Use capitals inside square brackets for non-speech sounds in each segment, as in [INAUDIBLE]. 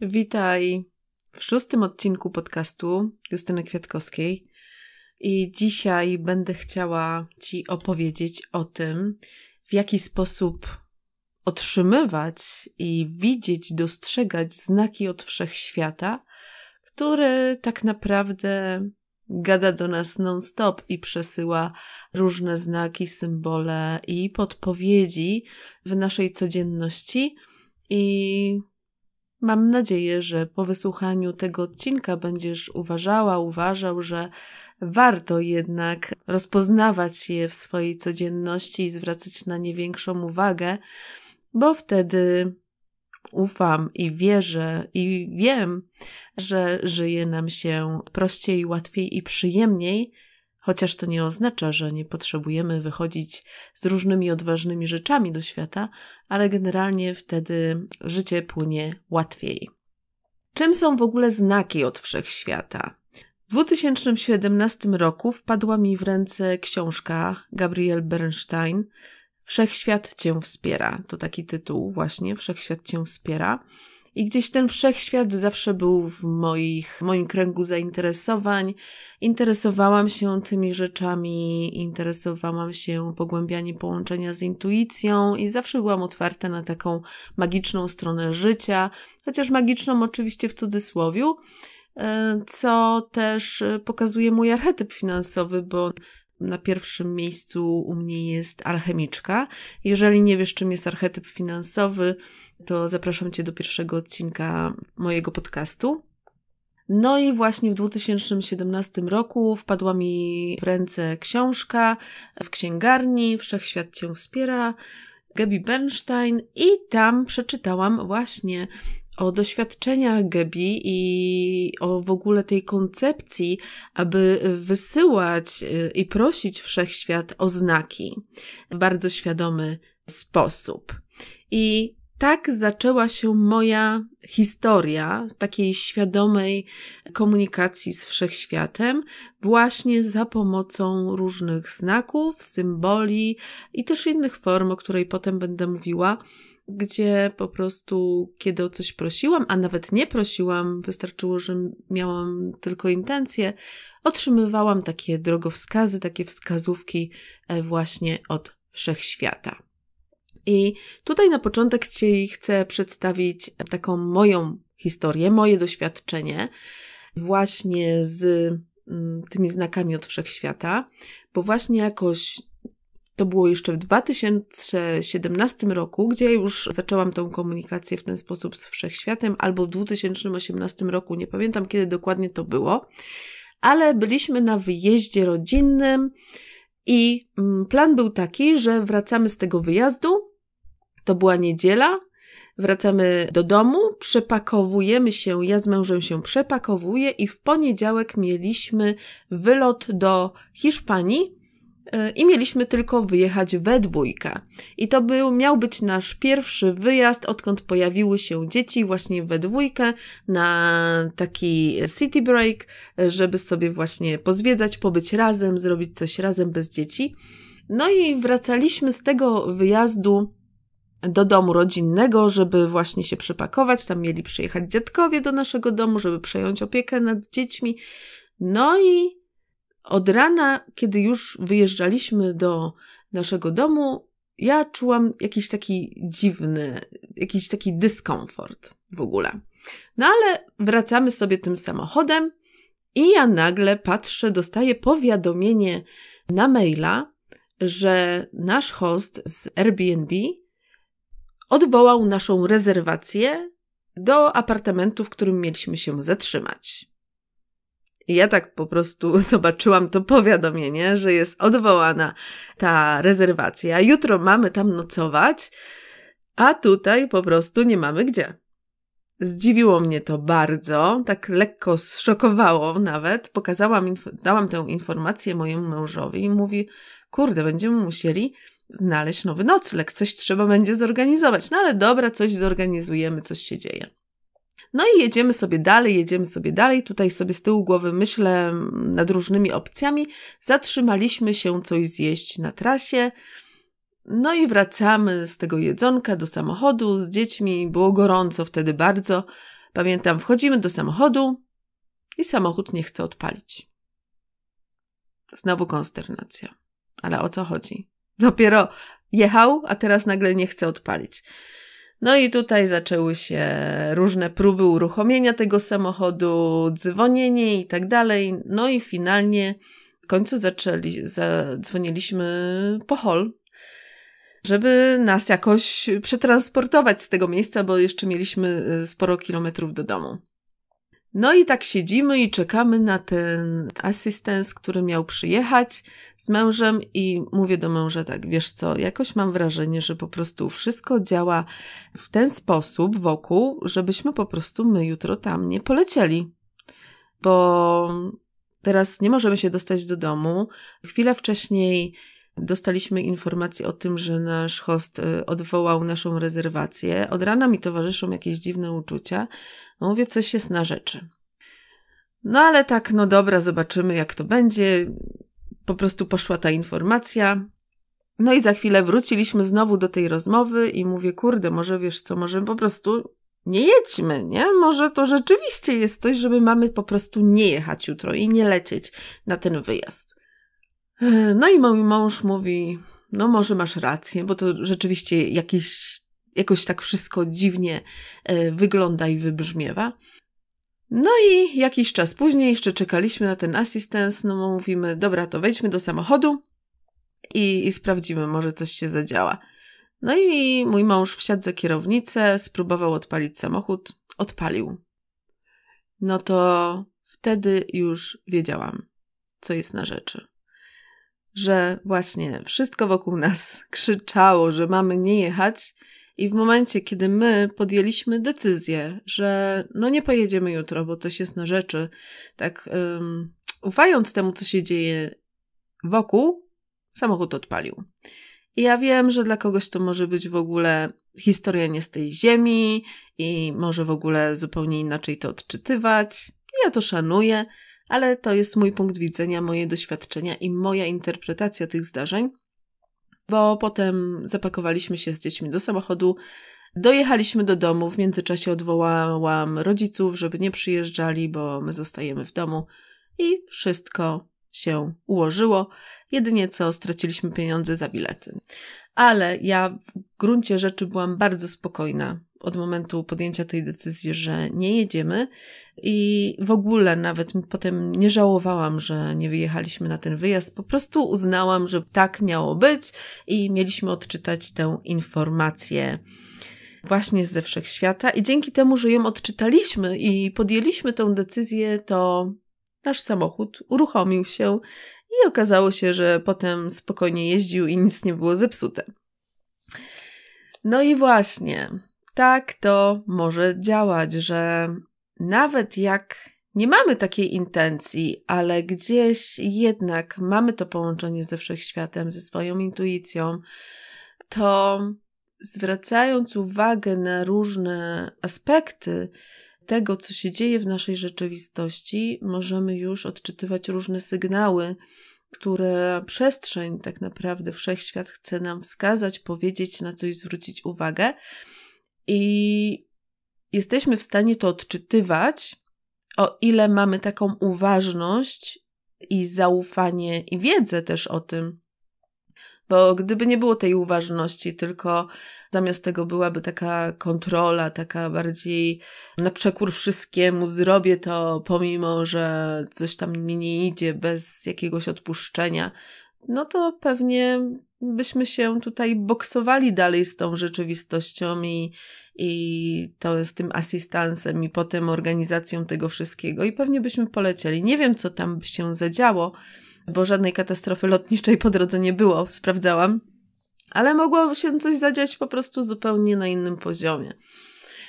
Witaj w szóstym odcinku podcastu Justyny Kwiatkowskiej. I dzisiaj będę chciała Ci opowiedzieć o tym, w jaki sposób otrzymywać i widzieć, dostrzegać znaki od wszechświata, który tak naprawdę gada do nas non-stop i przesyła różne znaki, symbole i podpowiedzi w naszej codzienności. I Mam nadzieję, że po wysłuchaniu tego odcinka będziesz uważała, uważał, że warto jednak rozpoznawać je w swojej codzienności i zwracać na nie większą uwagę, bo wtedy ufam i wierzę i wiem, że żyje nam się prościej, łatwiej i przyjemniej Chociaż to nie oznacza, że nie potrzebujemy wychodzić z różnymi odważnymi rzeczami do świata, ale generalnie wtedy życie płynie łatwiej. Czym są w ogóle znaki od wszechświata? W 2017 roku wpadła mi w ręce książka Gabriel Bernstein Wszechświat Cię wspiera. To taki tytuł właśnie, Wszechświat Cię wspiera. I gdzieś ten wszechświat zawsze był w moich, moim kręgu zainteresowań. Interesowałam się tymi rzeczami, interesowałam się pogłębianiem połączenia z intuicją i zawsze byłam otwarta na taką magiczną stronę życia, chociaż magiczną oczywiście w cudzysłowie e, co też e, pokazuje mój archetyp finansowy, bo na pierwszym miejscu u mnie jest alchemiczka. Jeżeli nie wiesz, czym jest archetyp finansowy, to zapraszam Cię do pierwszego odcinka mojego podcastu. No i właśnie w 2017 roku wpadła mi w ręce książka w księgarni Wszechświat Cię wspiera. Gabi Bernstein i tam przeczytałam właśnie o doświadczeniach Gebi i o w ogóle tej koncepcji, aby wysyłać y, i prosić wszechświat o znaki w bardzo świadomy sposób. I tak zaczęła się moja historia takiej świadomej komunikacji z wszechświatem, właśnie za pomocą różnych znaków, symboli i też innych form, o której potem będę mówiła. Gdzie po prostu, kiedy o coś prosiłam, a nawet nie prosiłam, wystarczyło, że miałam tylko intencje, otrzymywałam takie drogowskazy, takie wskazówki e, właśnie od wszechświata. I tutaj na początek Ci chcę przedstawić taką moją historię, moje doświadczenie właśnie z mm, tymi znakami od wszechświata, bo właśnie jakoś to było jeszcze w 2017 roku, gdzie już zaczęłam tą komunikację w ten sposób z wszechświatem, albo w 2018 roku, nie pamiętam kiedy dokładnie to było, ale byliśmy na wyjeździe rodzinnym i mm, plan był taki, że wracamy z tego wyjazdu to była niedziela, wracamy do domu, przepakowujemy się, ja z mężem się przepakowuję i w poniedziałek mieliśmy wylot do Hiszpanii e, i mieliśmy tylko wyjechać we dwójkę. I to był, miał być nasz pierwszy wyjazd, odkąd pojawiły się dzieci, właśnie we dwójkę, na taki city break, żeby sobie właśnie pozwiedzać, pobyć razem, zrobić coś razem bez dzieci. No i wracaliśmy z tego wyjazdu do domu rodzinnego, żeby właśnie się przypakować. Tam mieli przyjechać dziadkowie do naszego domu, żeby przejąć opiekę nad dziećmi. No i od rana, kiedy już wyjeżdżaliśmy do naszego domu, ja czułam jakiś taki dziwny, jakiś taki dyskomfort w ogóle. No ale wracamy sobie tym samochodem i ja nagle patrzę, dostaję powiadomienie na maila, że nasz host z Airbnb odwołał naszą rezerwację do apartamentu, w którym mieliśmy się zatrzymać. I ja tak po prostu [LAUGHS] zobaczyłam to powiadomienie, że jest odwołana ta rezerwacja. Jutro mamy tam nocować, a tutaj po prostu nie mamy gdzie. Zdziwiło mnie to bardzo, tak lekko zszokowało nawet. Pokazałam, dałam tę informację mojemu mężowi i mówi: Kurde, będziemy musieli znaleźć nowy nocleg, coś trzeba będzie zorganizować. No ale dobra, coś zorganizujemy, coś się dzieje. No i jedziemy sobie dalej, jedziemy sobie dalej. Tutaj sobie z tyłu głowy myślę nad różnymi opcjami. Zatrzymaliśmy się coś zjeść na trasie. No i wracamy z tego jedzonka do samochodu z dziećmi. Było gorąco wtedy bardzo. Pamiętam, wchodzimy do samochodu i samochód nie chce odpalić. Znowu konsternacja. Ale o co chodzi? Dopiero jechał, a teraz nagle nie chce odpalić. No i tutaj zaczęły się różne próby uruchomienia tego samochodu, dzwonienie i tak dalej. No i finalnie w końcu zaczęli, zadzwoniliśmy po hol, żeby nas jakoś przetransportować z tego miejsca, bo jeszcze mieliśmy e, sporo kilometrów do domu. No i tak siedzimy i czekamy na ten asystens, który miał przyjechać z mężem i mówię do męża tak, wiesz co, jakoś mam wrażenie, że po prostu wszystko działa w ten sposób wokół, żebyśmy po prostu my jutro tam nie polecieli. Bo teraz nie możemy się dostać do domu. Chwilę wcześniej dostaliśmy informację o tym, że nasz host y, odwołał naszą rezerwację. Od rana mi towarzyszą jakieś dziwne uczucia. No, mówię, coś jest na rzeczy. No ale tak, no dobra, zobaczymy jak to będzie. Po prostu poszła ta informacja. No i za chwilę wróciliśmy znowu do tej rozmowy i mówię, kurde, może wiesz co, może po prostu nie jedźmy, nie? Może to rzeczywiście jest coś, żeby mamy po prostu nie jechać jutro i nie lecieć na ten wyjazd. No i mój mąż mówi, no może masz rację, bo to rzeczywiście jakieś, jakoś tak wszystko dziwnie e, wygląda i wybrzmiewa. No i jakiś czas później jeszcze czekaliśmy na ten asystens. no mówimy, dobra, to wejdźmy do samochodu i, i sprawdzimy, może coś się zadziała. No i mój mąż wsiadł za kierownicę, spróbował odpalić samochód, odpalił. No to wtedy już wiedziałam, co jest na rzeczy że właśnie wszystko wokół nas [LAUGHS] krzyczało, że mamy nie jechać, i w momencie, kiedy my podjęliśmy decyzję, że no nie pojedziemy jutro, bo coś jest na rzeczy, tak um, ufając temu, co się dzieje wokół, samochód odpalił. I ja wiem, że dla kogoś to może być w ogóle historia nie z tej ziemi i może w ogóle zupełnie inaczej to odczytywać. Ja to szanuję, ale to jest mój punkt widzenia, moje doświadczenia i moja interpretacja tych zdarzeń, bo potem zapakowaliśmy się z dziećmi do samochodu, dojechaliśmy do domu, w międzyczasie odwołałam rodziców, żeby nie przyjeżdżali, bo my zostajemy w domu i wszystko się ułożyło, jedynie co straciliśmy pieniądze za bilety. Ale ja w gruncie rzeczy byłam bardzo spokojna od momentu podjęcia tej decyzji, że nie jedziemy i w ogóle nawet potem nie żałowałam, że nie wyjechaliśmy na ten wyjazd. Po prostu uznałam, że tak miało być i mieliśmy odczytać tę informację właśnie ze wszechświata i dzięki temu, że ją odczytaliśmy i podjęliśmy tę decyzję, to nasz samochód uruchomił się i okazało się, że potem spokojnie jeździł i nic nie było zepsute. No i właśnie, tak to może działać, że nawet jak nie mamy takiej intencji, ale gdzieś jednak mamy to połączenie ze wszechświatem, ze swoją intuicją, to zwracając uwagę na różne aspekty, tego, co się dzieje w naszej rzeczywistości, możemy już odczytywać różne sygnały, które przestrzeń, tak naprawdę wszechświat chce nam wskazać, powiedzieć, na coś zwrócić uwagę. I jesteśmy w stanie to odczytywać, o ile mamy taką uważność i zaufanie i wiedzę też o tym, bo gdyby nie było tej uważności, tylko zamiast tego byłaby taka kontrola, taka bardziej na przekór wszystkiemu, zrobię to pomimo, że coś tam mi nie idzie, bez jakiegoś odpuszczenia, no to pewnie byśmy się tutaj boksowali dalej z tą rzeczywistością i, i to z tym asystansem i potem organizacją tego wszystkiego i pewnie byśmy polecieli. Nie wiem, co tam by się zadziało, bo żadnej katastrofy lotniczej po drodze nie było, sprawdzałam. Ale mogło się coś zadziać po prostu zupełnie na innym poziomie.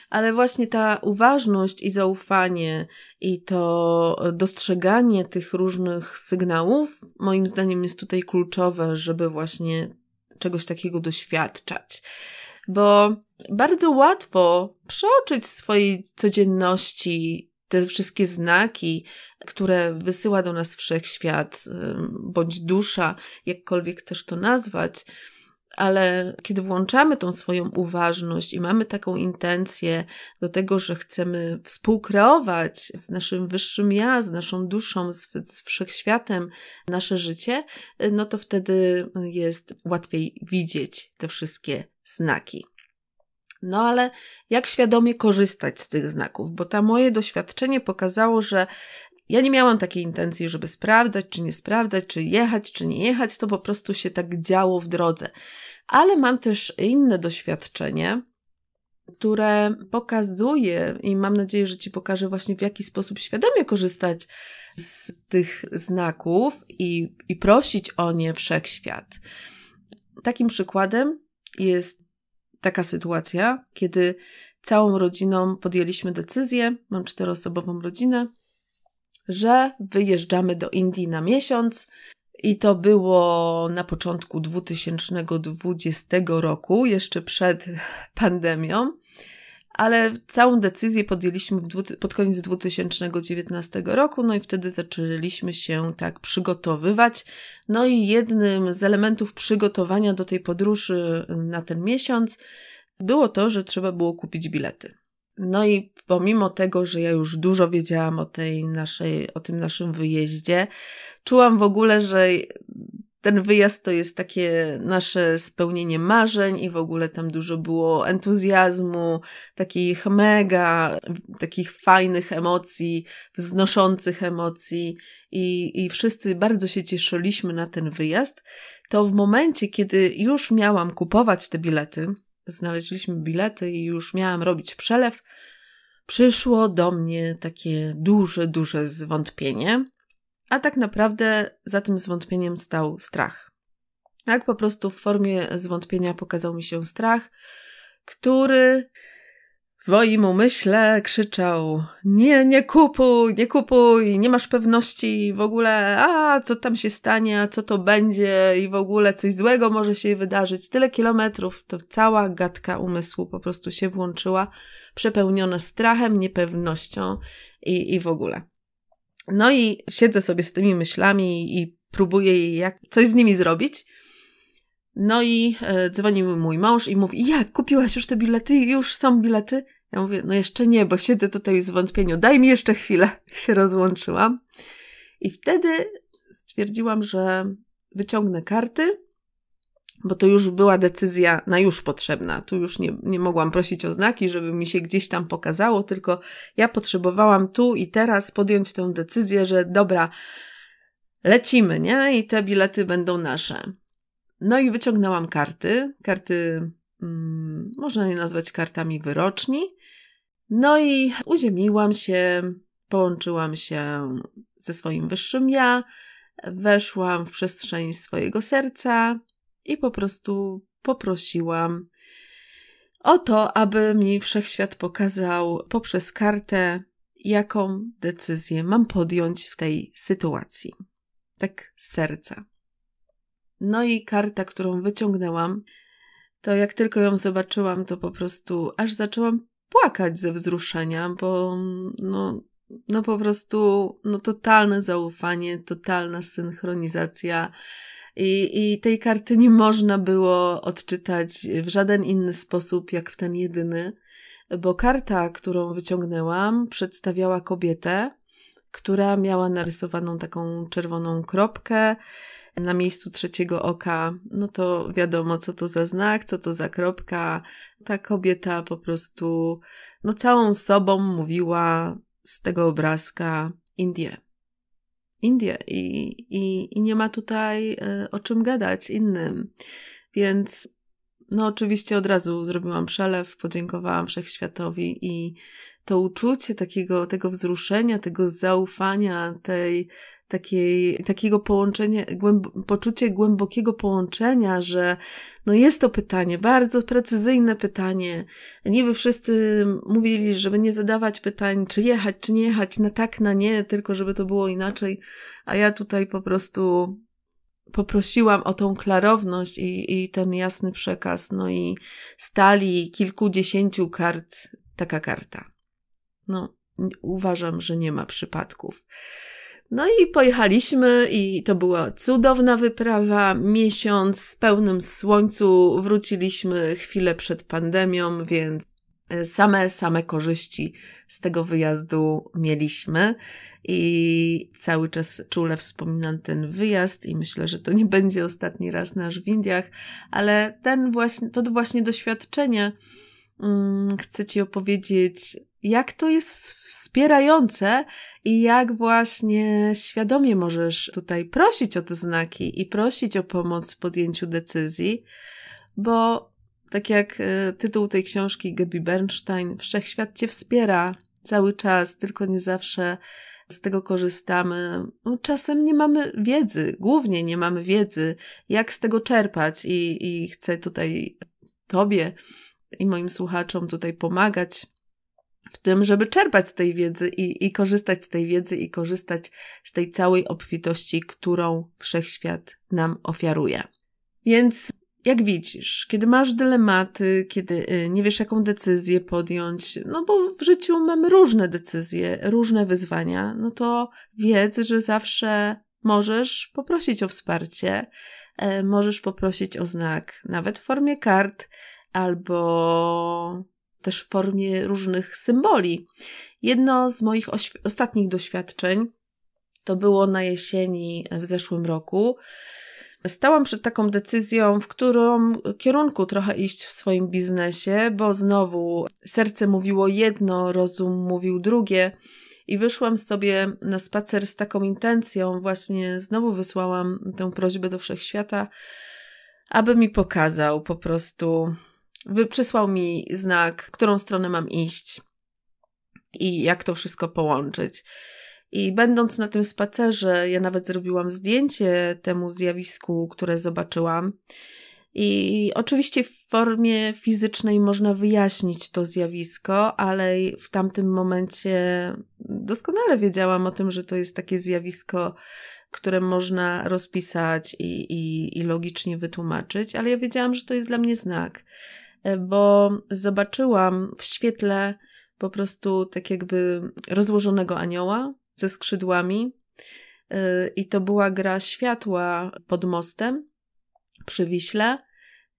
Ale właśnie ta uważność i zaufanie i to dostrzeganie tych różnych sygnałów, moim zdaniem jest tutaj kluczowe, żeby właśnie czegoś takiego doświadczać. Bo bardzo łatwo przeoczyć swojej codzienności te wszystkie znaki, które wysyła do nas wszechświat, bądź dusza, jakkolwiek chcesz to nazwać, ale kiedy włączamy tą swoją uważność i mamy taką intencję do tego, że chcemy współkreować z naszym wyższym ja, z naszą duszą, z, z wszechświatem nasze życie, y, no to wtedy jest łatwiej widzieć te wszystkie znaki. No ale jak świadomie korzystać z tych znaków? Bo ta moje doświadczenie pokazało, że ja nie miałam takiej intencji, żeby sprawdzać, czy nie sprawdzać, czy jechać, czy nie jechać. To po prostu się tak działo w drodze. Ale mam też inne doświadczenie, które pokazuje i mam nadzieję, że Ci pokaże właśnie w jaki sposób świadomie korzystać z tych znaków i, i prosić o nie wszechświat. Takim przykładem jest taka sytuacja, kiedy całą rodziną podjęliśmy decyzję, mam czteroosobową rodzinę, że wyjeżdżamy do Indii na miesiąc. I to było na początku 2020 roku, jeszcze przed [LAUGHS] pandemią ale całą decyzję podjęliśmy pod koniec 2019 roku, no i wtedy zaczęliśmy się tak przygotowywać. No i jednym z elementów przygotowania do tej podróży na ten miesiąc było to, że trzeba było kupić bilety. No i pomimo tego, że ja już dużo wiedziałam o tej naszej, o tym naszym wyjeździe, czułam w ogóle, że ten wyjazd to jest takie nasze spełnienie marzeń i w ogóle tam dużo było entuzjazmu, takich mega, takich fajnych emocji, wznoszących emocji i, i wszyscy bardzo się cieszyliśmy na ten wyjazd. To w momencie, kiedy już miałam kupować te bilety, znaleźliśmy bilety i już miałam robić przelew, przyszło do mnie takie duże, duże zwątpienie a tak naprawdę za tym zwątpieniem stał strach. Tak po prostu w formie zwątpienia pokazał mi się strach, który w moim umyśle krzyczał: Nie, nie kupuj, nie kupuj, nie masz pewności w ogóle, a co tam się stanie, a co to będzie i w ogóle coś złego może się wydarzyć. Tyle kilometrów, to cała gadka umysłu po prostu się włączyła, przepełniona strachem, niepewnością i, i w ogóle. No i siedzę sobie z tymi myślami i próbuję jak, coś z nimi zrobić. No i e, dzwoni dzwoni mój mąż i mówi: Jak, kupiłaś już te bilety? Już są bilety? Ja mówię: No jeszcze nie, bo siedzę tutaj w zwątpieniu. Daj mi jeszcze chwilę. [LAUGHS] Się rozłączyłam. I wtedy stwierdziłam, że wyciągnę karty bo to już była decyzja na już potrzebna. Tu już nie, nie mogłam prosić o znaki, żeby mi się gdzieś tam pokazało, tylko ja potrzebowałam tu i teraz podjąć tę decyzję, że dobra, lecimy, nie? I te bilety będą nasze. No i wyciągnęłam karty, karty, mm, można je nazwać kartami wyroczni. No i uziemiłam się, połączyłam się ze swoim wyższym ja, weszłam w przestrzeń swojego serca, i po prostu poprosiłam o to, aby mi wszechświat pokazał poprzez kartę, jaką decyzję mam podjąć w tej sytuacji. Tak z serca. No i karta, którą wyciągnęłam, to jak tylko ją zobaczyłam, to po prostu aż zaczęłam płakać ze wzruszenia, bo no, no po prostu no totalne zaufanie, totalna synchronizacja i, I tej karty nie można było odczytać w żaden inny sposób jak w ten jedyny, bo karta, którą wyciągnęłam, przedstawiała kobietę, która miała narysowaną taką czerwoną kropkę na miejscu trzeciego oka. No to wiadomo, co to za znak, co to za kropka. Ta kobieta po prostu, no całą sobą mówiła z tego obrazka Indie. Indie i, i, i nie ma tutaj y, o czym gadać innym. Więc no, oczywiście od razu zrobiłam przelew, podziękowałam wszechświatowi i to uczucie takiego, tego wzruszenia, tego zaufania, tej, takiej, takiego połączenia, głęb- poczucie głębokiego połączenia, że no jest to pytanie, bardzo precyzyjne pytanie. Niby wszyscy mówili, żeby nie zadawać pytań, czy jechać, czy nie jechać, na tak, na nie, tylko żeby to było inaczej, a ja tutaj po prostu poprosiłam o tą klarowność i, i ten jasny przekaz, no i stali kilkudziesięciu kart taka karta. No, uważam, że nie ma przypadków. No i pojechaliśmy i to była cudowna wyprawa, miesiąc w pełnym słońcu, wróciliśmy chwilę przed pandemią, więc Same, same korzyści z tego wyjazdu mieliśmy i cały czas czule wspominam ten wyjazd i myślę, że to nie [LAUGHS] będzie ostatni raz nasz w Indiach, ale ten właśnie, to właśnie doświadczenie hmm, chcę Ci opowiedzieć, jak to jest wspierające i jak właśnie świadomie możesz tutaj prosić o te znaki i prosić o pomoc w podjęciu decyzji, bo tak jak e, tytuł tej książki Gabi Bernstein, Wszechświat Cię wspiera cały czas, tylko nie zawsze z tego korzystamy. No, czasem nie mamy wiedzy, głównie nie mamy wiedzy, jak z tego czerpać, i, i chcę tutaj Tobie i moim słuchaczom tutaj pomagać w tym, żeby czerpać z tej wiedzy i, i korzystać z tej wiedzy i korzystać z tej całej obfitości, którą wszechświat nam ofiaruje. Więc jak widzisz, kiedy masz dylematy, kiedy y, nie wiesz, jaką decyzję podjąć, no bo w życiu mamy różne decyzje, różne wyzwania, no to wiedz, że zawsze możesz poprosić o wsparcie, e, możesz poprosić o znak, nawet w formie kart albo też w formie różnych symboli. Jedno z moich ostatnich doświadczeń to było na jesieni w zeszłym roku stałam przed taką decyzją, w którą kierunku trochę iść w swoim biznesie, bo znowu serce mówiło jedno, rozum mówił drugie. I wyszłam sobie na spacer z taką intencją, właśnie znowu wysłałam tę prośbę do wszechświata, aby mi pokazał po prostu, przysłał mi znak, w którą stronę mam iść i jak to wszystko połączyć. I będąc na tym spacerze, ja nawet zrobiłam zdjęcie temu zjawisku, które zobaczyłam. I oczywiście w formie fizycznej można wyjaśnić to zjawisko, ale w tamtym momencie doskonale wiedziałam o tym, że to jest takie zjawisko, które można rozpisać i, i, i logicznie wytłumaczyć, ale ja wiedziałam, że to jest dla mnie znak, e, bo zobaczyłam w świetle po prostu tak jakby rozłożonego anioła, ze skrzydłami. Y, I to była gra światła pod mostem przy Wiśle.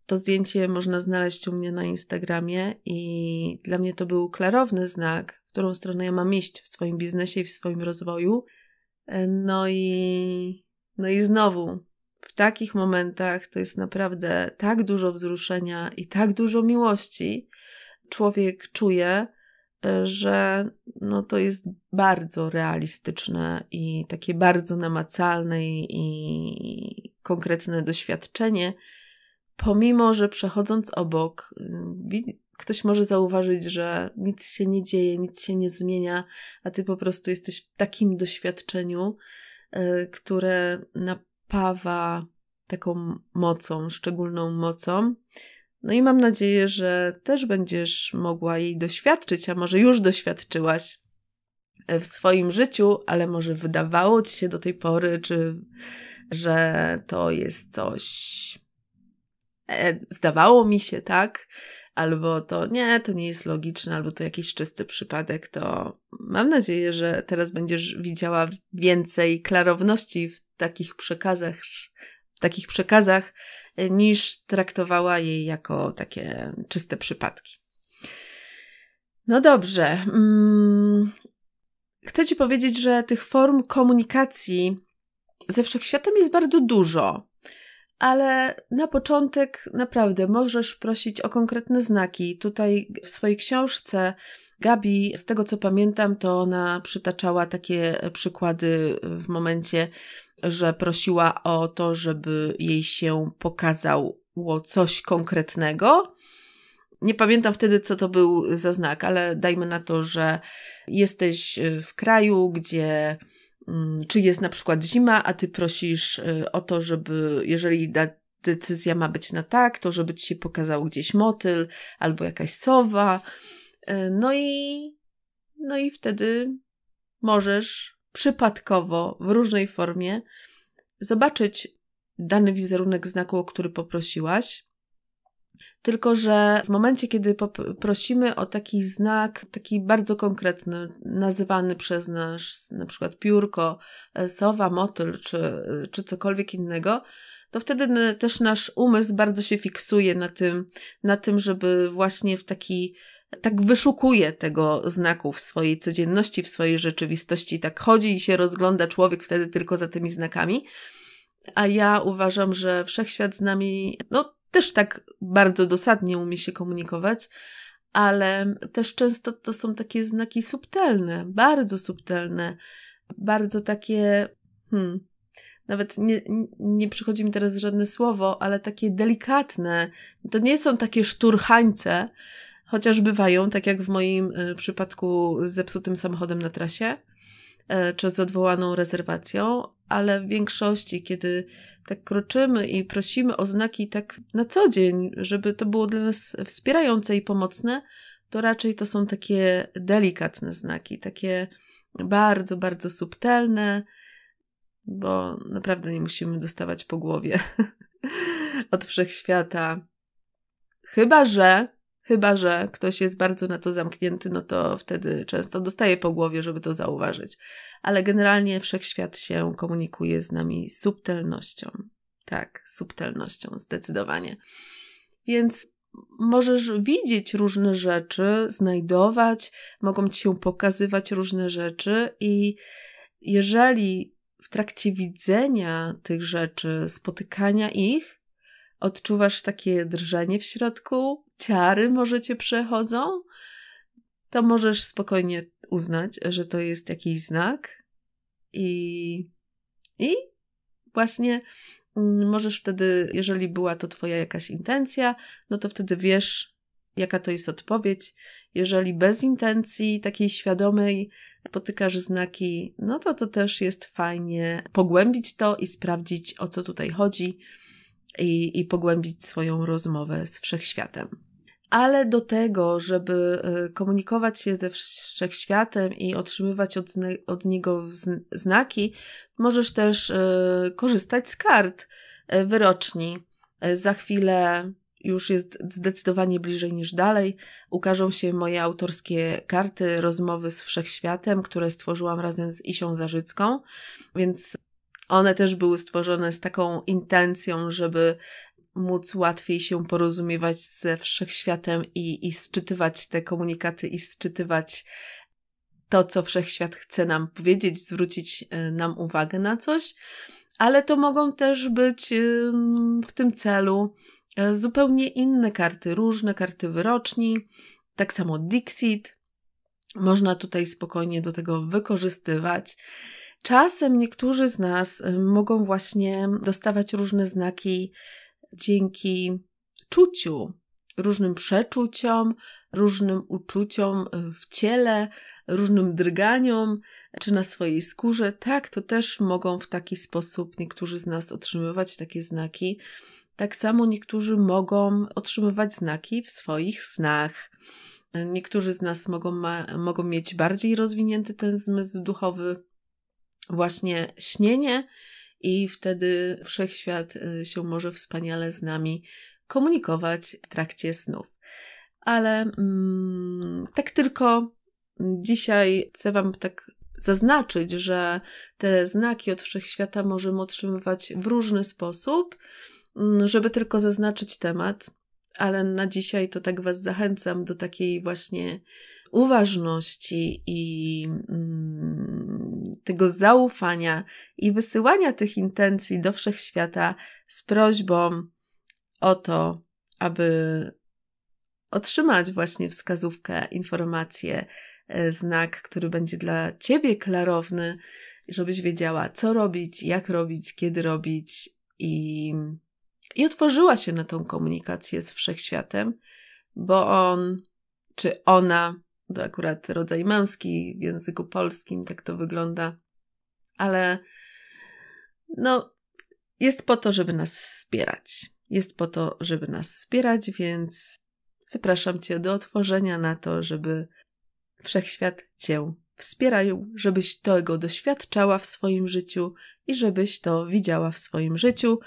To zdjęcie można znaleźć u mnie na Instagramie i dla mnie to był klarowny znak, w którą stronę ja mam iść w swoim biznesie i w swoim rozwoju. Y, no i, no i znowu, w takich momentach to jest naprawdę tak dużo wzruszenia i tak dużo miłości. Człowiek czuje, Y, że no to jest bardzo realistyczne i takie bardzo namacalne i, konkretne doświadczenie, pomimo że przechodząc obok, y, ktoś może zauważyć, że nic się nie dzieje, nic się nie zmienia, a ty po prostu jesteś w takim doświadczeniu, y, które napawa taką mocą, szczególną mocą, no i mam nadzieję, że też będziesz mogła jej doświadczyć, a może już doświadczyłaś e, w swoim życiu, ale może wydawało ci się do tej pory, czy że to jest coś. E, zdawało mi się, tak? Albo to nie, to nie jest logiczne, albo to jakiś czysty przypadek, to mam nadzieję, że teraz będziesz widziała więcej klarowności w takich przekazach, w takich przekazach, niż traktowała jej jako takie czyste przypadki. No dobrze. Mm, chcę Ci powiedzieć, że tych form komunikacji ze wszechświatem jest bardzo dużo, ale na początek naprawdę możesz prosić o konkretne znaki. Tutaj w swojej książce Gabi, z tego co pamiętam, to ona przytaczała takie przykłady w momencie, że prosiła o to, żeby jej się pokazało coś konkretnego. Nie pamiętam wtedy, co to był za znak, ale dajmy na to, że jesteś y, w kraju, gdzie mm, czy jest na przykład zima, a ty prosisz y, o to, żeby jeżeli da, decyzja ma być na tak, to żeby ci się pokazał gdzieś motyl albo jakaś sowa. Y, no i, no i wtedy możesz przypadkowo, w różnej formie, zobaczyć dany wizerunek znaku, o który poprosiłaś. Tylko, że w momencie, kiedy prosimy o taki znak, taki bardzo konkretny, nazywany przez nas, na przykład piórko, e, sowa, motyl czy, e, czy cokolwiek innego, to wtedy też nasz umysł bardzo się fiksuje na tym, na tym żeby właśnie w taki tak wyszukuje tego znaku w swojej codzienności, w swojej rzeczywistości. Tak chodzi i się rozgląda człowiek wtedy tylko za tymi znakami. A ja uważam, że wszechświat z nami, no też tak bardzo dosadnie umie się komunikować, ale też często to są takie znaki subtelne, bardzo subtelne, bardzo takie, hmm, nawet nie, nie przychodzi mi teraz żadne słowo, ale takie delikatne. To nie są takie szturchańce, chociaż bywają, tak jak w moim y, przypadku z zepsutym samochodem na trasie y, czy z odwołaną rezerwacją, ale w większości, kiedy tak kroczymy i prosimy o znaki tak na co dzień, żeby to było dla nas wspierające i pomocne, to raczej to są takie delikatne znaki, takie bardzo, bardzo subtelne, bo naprawdę nie musimy dostawać po głowie [LAUGHS] od wszechświata. Chyba, że Chyba, że ktoś jest bardzo na to zamknięty, no to wtedy często dostaje po głowie, żeby to zauważyć. Ale generalnie wszechświat się komunikuje z nami subtelnością. Tak, subtelnością, zdecydowanie. Więc możesz widzieć różne rzeczy, znajdować, mogą ci się pokazywać różne rzeczy, i jeżeli w trakcie widzenia tych rzeczy, spotykania ich, odczuwasz takie drżenie w środku, ciary może cię przechodzą, to możesz spokojnie uznać, że to jest jakiś znak i, i właśnie mm, możesz wtedy, jeżeli była to Twoja jakaś intencja, no to wtedy wiesz, jaka to jest odpowiedź. Jeżeli bez intencji takiej świadomej spotykasz znaki, no to to też jest fajnie pogłębić to i sprawdzić, o co tutaj chodzi, i, i pogłębić swoją rozmowę z wszechświatem ale do tego, żeby e, komunikować się ze wszechświatem i otrzymywać od, od niego znaki, możesz też e, korzystać z kart e, wyroczni. Za chwilę już jest zdecydowanie bliżej niż dalej. Ukażą się moje autorskie karty rozmowy z wszechświatem, które stworzyłam razem z Isią Zarzycką, więc one też były stworzone z taką intencją, żeby móc łatwiej się porozumiewać ze wszechświatem i, i sczytywać te komunikaty i sczytywać to, co wszechświat chce nam powiedzieć, zwrócić y, nam uwagę na coś, ale to mogą też być w tym celu y, zupełnie inne karty, różne karty wyroczni, tak samo Dixit. Można tutaj spokojnie do tego wykorzystywać. Czasem niektórzy z nas y, mogą właśnie dostawać różne znaki dzięki czuciu, różnym przeczuciom, różnym uczuciom e, w ciele, różnym drganiom czy na swojej skórze. Tak, to też mogą w taki sposób niektórzy z nas otrzymywać takie znaki. Tak samo niektórzy mogą otrzymywać znaki w swoich snach. E, niektórzy z nas mogą, ma, mogą mieć bardziej rozwinięty ten zmysł duchowy, właśnie śnienie i wtedy wszechświat y, się może wspaniale z nami komunikować w trakcie snów. Ale mm, tak tylko dzisiaj chcę Wam tak zaznaczyć, że te znaki od wszechświata możemy otrzymywać w różny sposób, mm, żeby tylko zaznaczyć temat, ale na dzisiaj to tak Was zachęcam do takiej właśnie uważności i mm, tego zaufania i wysyłania tych intencji do wszechświata z prośbą o to, aby otrzymać właśnie wskazówkę, informację, e, znak, który będzie dla ciebie klarowny, żebyś wiedziała, co robić, jak robić, kiedy robić i, i otworzyła się na tą komunikację z wszechświatem, bo on czy ona to akurat rodzaj męski w języku polskim, tak to wygląda, ale no, jest po to, żeby nas wspierać. Jest po to, żeby nas wspierać, więc zapraszam Cię do otworzenia na to, żeby wszechświat Cię wspierał, żebyś tego doświadczała w swoim życiu i żebyś to widziała w swoim życiu.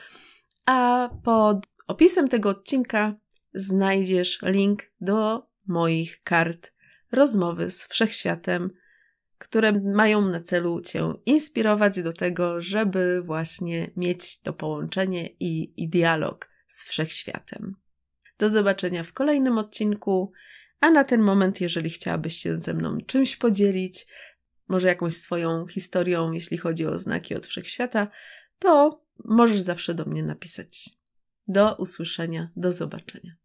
A pod opisem tego odcinka znajdziesz link do moich kart rozmowy z wszechświatem, które mają na celu Cię inspirować do tego, żeby właśnie mieć to połączenie i, i dialog z wszechświatem. Do zobaczenia w kolejnym odcinku. A na ten moment, jeżeli chciałabyś się ze mną czymś podzielić, może jakąś swoją historią, jeśli chodzi o znaki od wszechświata, to możesz zawsze do mnie napisać. Do usłyszenia, do zobaczenia.